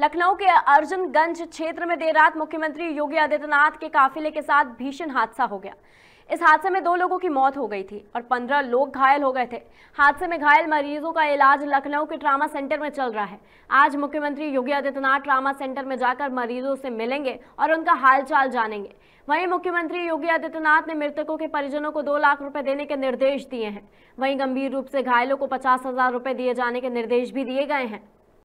लखनऊ के अर्जुनगंज क्षेत्र में देर रात मुख्यमंत्री योगी आदित्यनाथ के काफिले के साथ भीषण हादसा हो गया इस हादसे में दो लोगों की मौत हो गई थी और पंद्रह लोग घायल हो गए थे हादसे में घायल मरीजों का इलाज लखनऊ के ट्रामा सेंटर में चल रहा है आज मुख्यमंत्री योगी आदित्यनाथ ट्रामा सेंटर में जाकर मरीजों से मिलेंगे और उनका हालचाल जानेंगे वहीं मुख्यमंत्री योगी आदित्यनाथ ने मृतकों के परिजनों को दो लाख रुपए देने के निर्देश दिए हैं वहीं गंभीर रूप से घायलों को पचास हजार दिए जाने के निर्देश भी दिए गए हैं